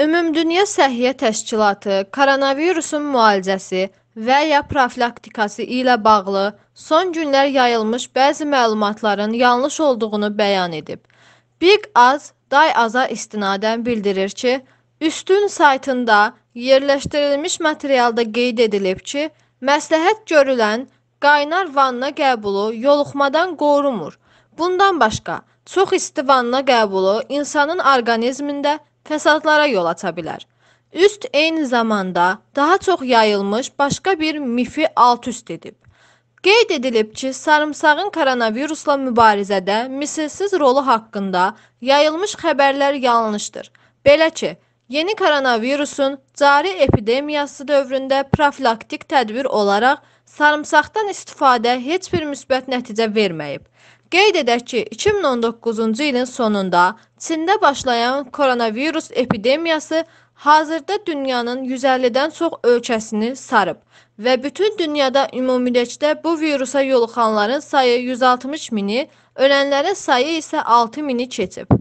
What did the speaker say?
Ümumdünya Səhiyyə Təşkilatı koronavirusun müalicəsi və ya profilaktikası ilə bağlı son günlər yayılmış bəzi məlumatların yanlış olduğunu bəyan edib. Big Az Day Aza istinadən bildirir ki, Üstün saytında yerləşdirilmiş materialda qeyd edilib ki, məsləhət görülən qaynar vanna qəbulu yoluxmadan qorumur. Bundan başqa, çox isti vanna qəbulu insanın orqanizmində fəsadlara yol aça bilər. Üst eyni zamanda daha çox yayılmış başqa bir mifi alt-üst edib. Qeyd edilib ki, sarımsağın koronavirusla mübarizədə misilsiz rolu haqqında yayılmış xəbərlər yanlışdır. Belə ki, yeni koronavirusun cari epidemiyası dövründə profilaktik tədbir olaraq sarımsaqdan istifadə heç bir müsbət nəticə verməyib. Qeyd edək ki, 2019-cu ilin sonunda Çində başlayan koronavirus epidemiyası hazırda dünyanın 150-dən çox ölkəsini sarıb və bütün dünyada ümumilikdə bu virusa yoluxanların sayı 160 mini, ölənlərin sayı isə 6 mini keçib.